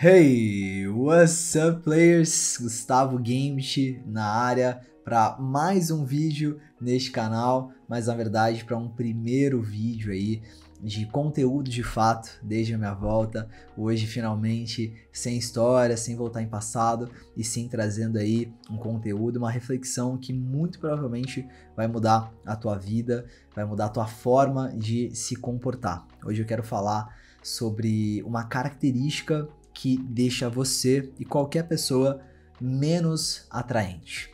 Hey, what's up players? Gustavo Games na área para mais um vídeo neste canal, mas na verdade para um primeiro vídeo aí de conteúdo de fato desde a minha volta. Hoje finalmente sem história, sem voltar em passado e sim trazendo aí um conteúdo, uma reflexão que muito provavelmente vai mudar a tua vida, vai mudar a tua forma de se comportar. Hoje eu quero falar sobre uma característica que deixa você e qualquer pessoa menos atraente.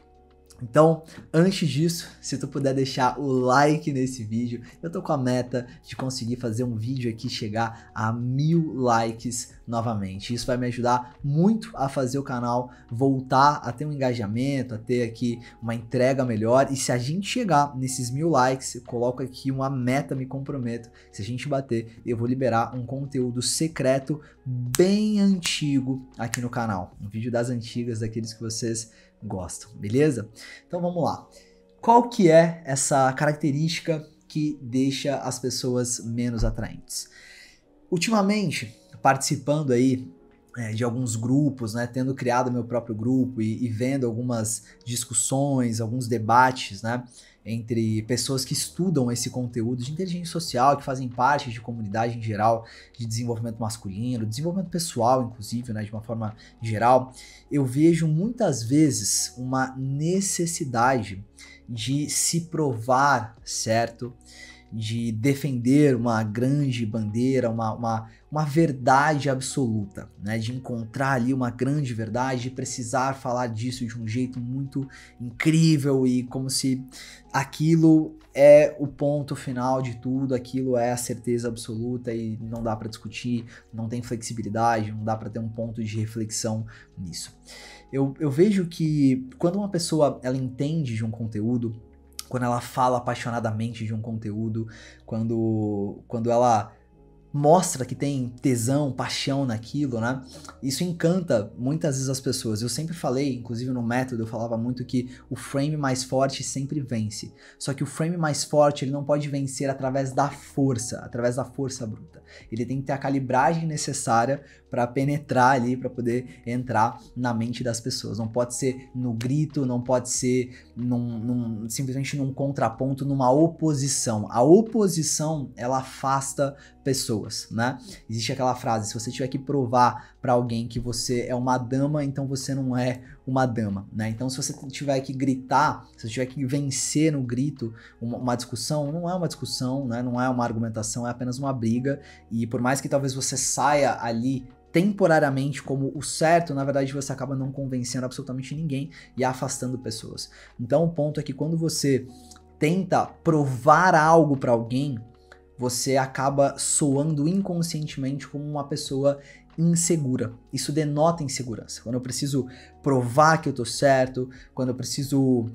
Então, antes disso, se tu puder deixar o like nesse vídeo, eu tô com a meta de conseguir fazer um vídeo aqui chegar a mil likes novamente. Isso vai me ajudar muito a fazer o canal voltar a ter um engajamento, a ter aqui uma entrega melhor. E se a gente chegar nesses mil likes, eu coloco aqui uma meta, me comprometo. Se a gente bater, eu vou liberar um conteúdo secreto bem antigo aqui no canal. Um vídeo das antigas, daqueles que vocês gostam, beleza? Então vamos lá. Qual que é essa característica que deixa as pessoas menos atraentes? Ultimamente, participando aí é, de alguns grupos, né, tendo criado meu próprio grupo e, e vendo algumas discussões, alguns debates, né, entre pessoas que estudam esse conteúdo de inteligência social, que fazem parte de comunidade em geral, de desenvolvimento masculino, desenvolvimento pessoal, inclusive, né, de uma forma geral, eu vejo muitas vezes uma necessidade de se provar certo, de defender uma grande bandeira, uma, uma, uma verdade absoluta, né? de encontrar ali uma grande verdade de precisar falar disso de um jeito muito incrível e como se aquilo é o ponto final de tudo, aquilo é a certeza absoluta e não dá para discutir, não tem flexibilidade, não dá para ter um ponto de reflexão nisso. Eu, eu vejo que quando uma pessoa ela entende de um conteúdo, quando ela fala apaixonadamente de um conteúdo, quando, quando ela mostra que tem tesão, paixão naquilo, né? Isso encanta muitas vezes as pessoas. Eu sempre falei, inclusive no método, eu falava muito que o frame mais forte sempre vence. Só que o frame mais forte, ele não pode vencer através da força, através da força bruta. Ele tem que ter a calibragem necessária para penetrar ali, para poder entrar na mente das pessoas. Não pode ser no grito, não pode ser num, num, simplesmente num contraponto, numa oposição. A oposição ela afasta pessoas, né? Existe aquela frase: se você tiver que provar para alguém que você é uma dama, então você não é uma dama, né? Então, se você tiver que gritar, se você tiver que vencer no grito uma, uma discussão, não é uma discussão, né? Não é uma argumentação, é apenas uma briga. E por mais que talvez você saia ali temporariamente como o certo, na verdade você acaba não convencendo absolutamente ninguém e afastando pessoas. Então o ponto é que quando você tenta provar algo para alguém, você acaba soando inconscientemente como uma pessoa insegura. Isso denota insegurança. Quando eu preciso provar que eu tô certo, quando eu preciso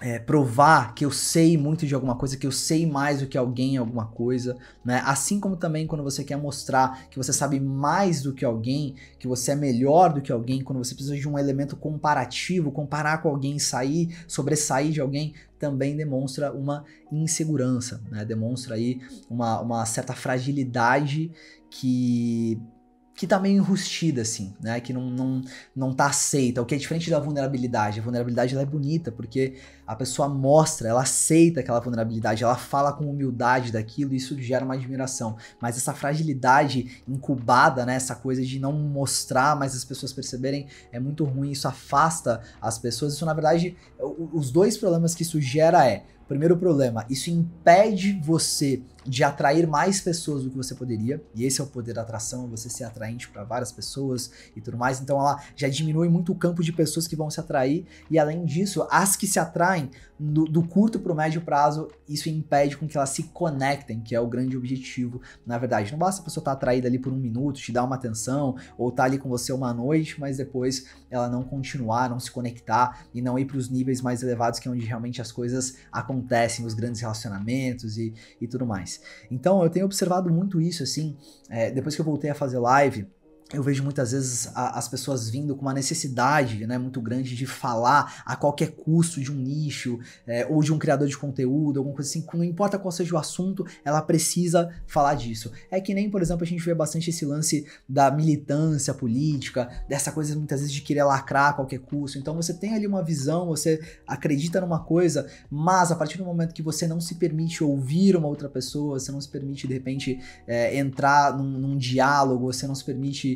é, provar que eu sei muito de alguma coisa, que eu sei mais do que alguém em alguma coisa, né? Assim como também quando você quer mostrar que você sabe mais do que alguém, que você é melhor do que alguém, quando você precisa de um elemento comparativo, comparar com alguém, sair, sobressair de alguém, também demonstra uma insegurança, né? Demonstra aí uma, uma certa fragilidade que que tá meio enrustida, assim, né? Que não, não, não tá aceita, o que é diferente da vulnerabilidade. A vulnerabilidade ela é bonita, porque a pessoa mostra, ela aceita aquela vulnerabilidade, ela fala com humildade daquilo, e isso gera uma admiração. Mas essa fragilidade incubada, né? Essa coisa de não mostrar, mas as pessoas perceberem, é muito ruim, isso afasta as pessoas. Isso, na verdade, os dois problemas que isso gera é. Primeiro problema, isso impede você de atrair mais pessoas do que você poderia. E esse é o poder da atração, é você ser atraente para várias pessoas e tudo mais. Então ela já diminui muito o campo de pessoas que vão se atrair. E além disso, as que se atraem do, do curto para o médio prazo, isso impede com que elas se conectem, que é o grande objetivo, na verdade. Não basta a pessoa estar tá atraída ali por um minuto, te dar uma atenção, ou estar tá ali com você uma noite, mas depois ela não continuar, não se conectar e não ir para os níveis mais elevados, que é onde realmente as coisas acontecem, os grandes relacionamentos e, e tudo mais. Então eu tenho observado muito isso, assim, é, depois que eu voltei a fazer live, eu vejo muitas vezes a, as pessoas vindo com uma necessidade né, muito grande de falar a qualquer custo de um nicho é, ou de um criador de conteúdo, alguma coisa assim, não importa qual seja o assunto, ela precisa falar disso. É que nem, por exemplo, a gente vê bastante esse lance da militância política, dessa coisa muitas vezes de querer lacrar a qualquer custo. Então você tem ali uma visão, você acredita numa coisa, mas a partir do momento que você não se permite ouvir uma outra pessoa, você não se permite, de repente, é, entrar num, num diálogo, você não se permite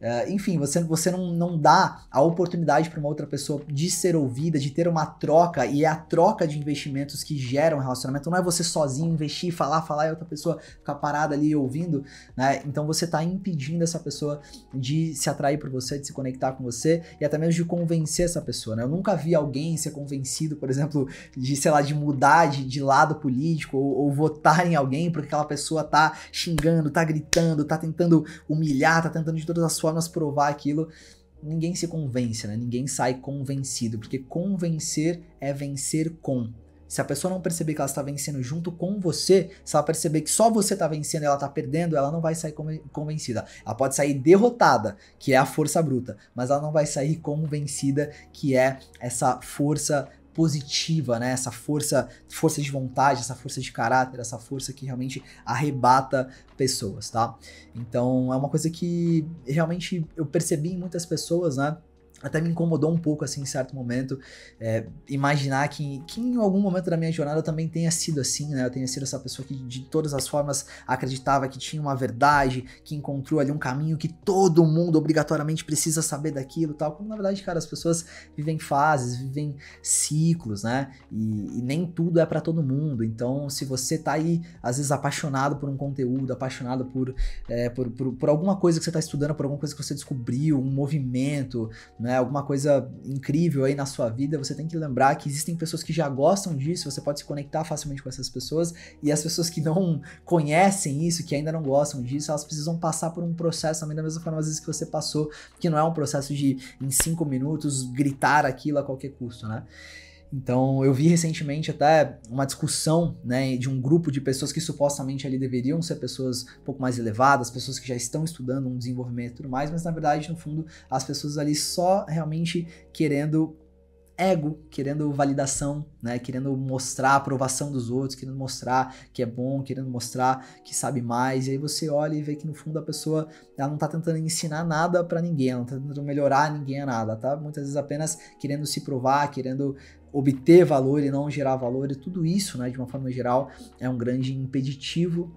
Uh, enfim, você, você não, não dá a oportunidade para uma outra pessoa de ser ouvida, de ter uma troca, e é a troca de investimentos que gera um relacionamento. Não é você sozinho investir, falar, falar e outra pessoa ficar parada ali ouvindo, né? Então você está impedindo essa pessoa de se atrair por você, de se conectar com você e até mesmo de convencer essa pessoa, né? Eu nunca vi alguém ser convencido, por exemplo, de, sei lá, de mudar de, de lado político ou, ou votar em alguém porque aquela pessoa tá xingando, tá gritando, tá tentando humilhar, tá tentando de todas as suas formas provar aquilo, ninguém se convence, né? Ninguém sai convencido, porque convencer é vencer com. Se a pessoa não perceber que ela está vencendo junto com você, se ela perceber que só você está vencendo e ela está perdendo, ela não vai sair convencida. Ela pode sair derrotada, que é a força bruta, mas ela não vai sair convencida, que é essa força positiva, né? Essa força, força de vontade, essa força de caráter, essa força que realmente arrebata pessoas, tá? Então é uma coisa que realmente eu percebi em muitas pessoas, né? até me incomodou um pouco, assim, em certo momento, é, imaginar que, que em algum momento da minha jornada eu também tenha sido assim, né? Eu tenha sido essa pessoa que de todas as formas acreditava que tinha uma verdade, que encontrou ali um caminho que todo mundo obrigatoriamente precisa saber daquilo tal. Como na verdade, cara, as pessoas vivem fases, vivem ciclos, né? E, e nem tudo é para todo mundo. Então, se você tá aí, às vezes, apaixonado por um conteúdo, apaixonado por, é, por, por, por alguma coisa que você tá estudando, por alguma coisa que você descobriu, um movimento, né? né, alguma coisa incrível aí na sua vida, você tem que lembrar que existem pessoas que já gostam disso, você pode se conectar facilmente com essas pessoas, e as pessoas que não conhecem isso, que ainda não gostam disso, elas precisam passar por um processo também da mesma forma às vezes que você passou, que não é um processo de em cinco minutos gritar aquilo a qualquer custo, né? Então, eu vi recentemente até uma discussão né, de um grupo de pessoas que supostamente ali deveriam ser pessoas um pouco mais elevadas, pessoas que já estão estudando um desenvolvimento e tudo mais, mas na verdade, no fundo, as pessoas ali só realmente querendo ego, querendo validação, né? Querendo mostrar a aprovação dos outros, querendo mostrar que é bom, querendo mostrar que sabe mais. E aí você olha e vê que no fundo a pessoa ela não tá tentando ensinar nada para ninguém, ela não tá tentando melhorar ninguém a nada, tá? Muitas vezes apenas querendo se provar, querendo obter valor e não gerar valor. E tudo isso, né, de uma forma geral, é um grande impeditivo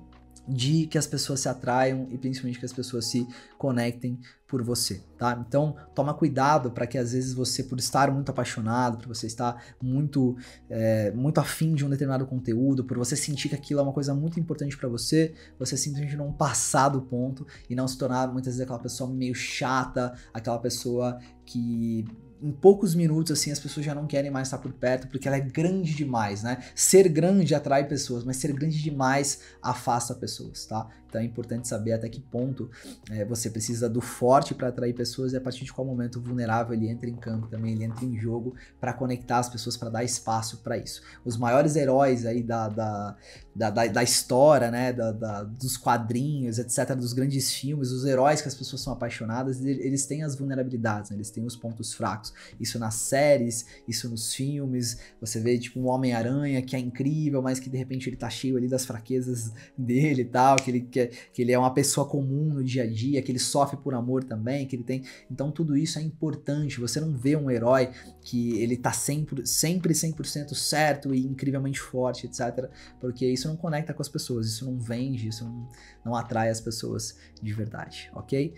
de que as pessoas se atraiam e principalmente que as pessoas se conectem por você, tá? Então, toma cuidado para que às vezes você, por estar muito apaixonado, por você estar muito, é, muito afim de um determinado conteúdo, por você sentir que aquilo é uma coisa muito importante para você, você simplesmente não passar do ponto e não se tornar muitas vezes aquela pessoa meio chata, aquela pessoa que em poucos minutos, assim, as pessoas já não querem mais estar por perto, porque ela é grande demais, né? Ser grande atrai pessoas, mas ser grande demais afasta pessoas, tá? Então é importante saber até que ponto é, você precisa do forte para atrair pessoas e a partir de qual momento o vulnerável ele entra em campo também, ele entra em jogo para conectar as pessoas, para dar espaço para isso. Os maiores heróis aí da, da, da, da, da história, né, da, da, dos quadrinhos, etc., dos grandes filmes, os heróis que as pessoas são apaixonadas, eles têm as vulnerabilidades, né? eles têm os pontos fracos. Isso nas séries, isso nos filmes, você vê tipo um Homem-Aranha que é incrível, mas que de repente ele tá cheio ali das fraquezas dele e tal, que ele que que, que ele é uma pessoa comum no dia a dia, que ele sofre por amor também, que ele tem. Então tudo isso é importante. Você não vê um herói que ele tá sempre, sempre 100% certo e incrivelmente forte, etc. Porque isso não conecta com as pessoas, isso não vende, isso não, não atrai as pessoas de verdade, ok?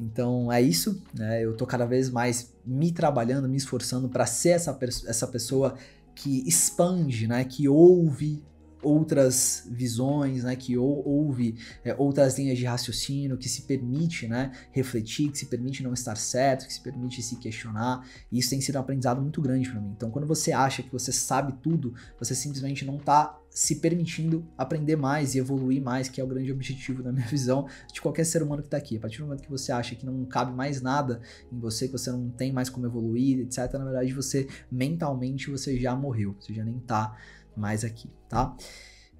Então é isso, né? Eu tô cada vez mais me trabalhando, me esforçando para ser essa, essa pessoa que expande, né? Que ouve outras visões, né, que ou, ouve é, outras linhas de raciocínio, que se permite né, refletir, que se permite não estar certo, que se permite se questionar. E isso tem sido um aprendizado muito grande para mim. Então, quando você acha que você sabe tudo, você simplesmente não está se permitindo aprender mais e evoluir mais, que é o grande objetivo, da minha visão, de qualquer ser humano que está aqui. A partir do momento que você acha que não cabe mais nada em você, que você não tem mais como evoluir, etc., na verdade, você mentalmente você já morreu, você já nem está mais aqui, tá?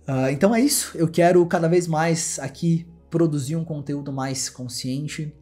Uh, então é isso. Eu quero cada vez mais aqui produzir um conteúdo mais consciente,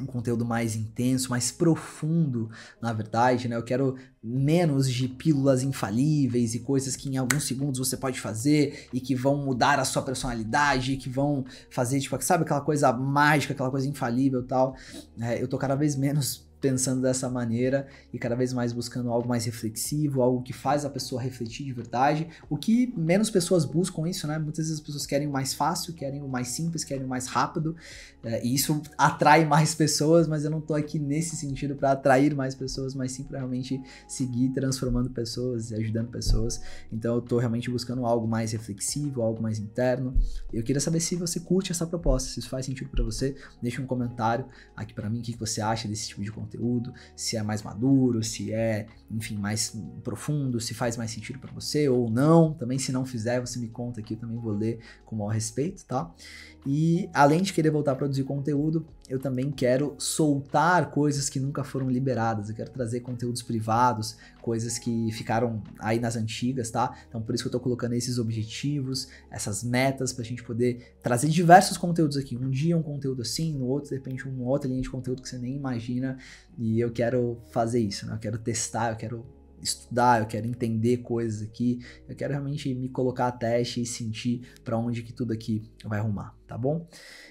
um conteúdo mais intenso, mais profundo, na verdade, né? Eu quero menos de pílulas infalíveis e coisas que em alguns segundos você pode fazer e que vão mudar a sua personalidade, que vão fazer, tipo, sabe aquela coisa mágica, aquela coisa infalível e tal. É, eu tô cada vez menos pensando dessa maneira e cada vez mais buscando algo mais reflexivo, algo que faz a pessoa refletir de verdade. O que menos pessoas buscam isso, né? Muitas vezes as pessoas querem o mais fácil, querem o mais simples, querem o mais rápido, é, e isso atrai mais pessoas, mas eu não tô aqui nesse sentido para atrair mais pessoas, mas sim para realmente seguir transformando pessoas e ajudando pessoas. Então eu tô realmente buscando algo mais reflexivo, algo mais interno. Eu queria saber se você curte essa proposta, se isso faz sentido para você, deixa um comentário aqui para mim o que você acha desse tipo de conteúdo conteúdo, se é mais maduro, se é, enfim, mais profundo, se faz mais sentido para você ou não. Também se não fizer, você me conta aqui, eu também vou ler com o maior respeito, tá? E além de querer voltar a produzir conteúdo, eu também quero soltar coisas que nunca foram liberadas. Eu quero trazer conteúdos privados, coisas que ficaram aí nas antigas, tá? Então por isso que eu tô colocando esses objetivos, essas metas, pra gente poder trazer diversos conteúdos aqui. Um dia um conteúdo assim, no outro, de repente, uma outra linha de conteúdo que você nem imagina. E eu quero fazer isso, né? Eu quero testar, eu quero estudar, eu quero entender coisas aqui, eu quero realmente me colocar a teste e sentir para onde que tudo aqui vai arrumar tá bom?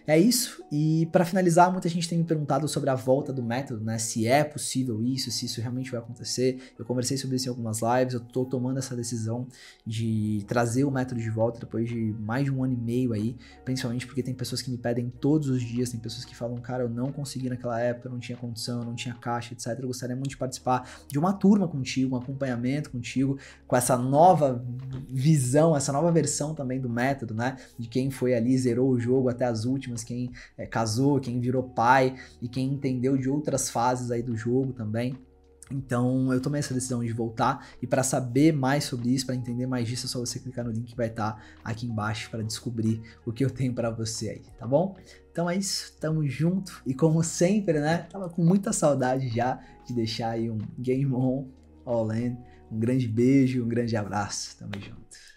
É isso. E para finalizar, muita gente tem me perguntado sobre a volta do método, né? Se é possível isso, se isso realmente vai acontecer. Eu conversei sobre isso em algumas lives. Eu tô tomando essa decisão de trazer o método de volta depois de mais de um ano e meio aí, principalmente porque tem pessoas que me pedem todos os dias, tem pessoas que falam, cara, eu não consegui naquela época, não tinha condição, não tinha caixa, etc. Eu gostaria muito de participar de uma turma contigo, um acompanhamento contigo, com essa nova visão, essa nova versão também do método, né? De quem foi ali, zerou o jogo até as últimas, quem é, casou, quem virou pai e quem entendeu de outras fases aí do jogo também. Então eu tomei essa decisão de voltar e para saber mais sobre isso, para entender mais disso, é só você clicar no link que vai estar tá aqui embaixo para descobrir o que eu tenho para você aí, tá bom? Então é isso, tamo junto e como sempre, né? Tava com muita saudade já de deixar aí um Game On All In. Um grande beijo, um grande abraço, tamo junto.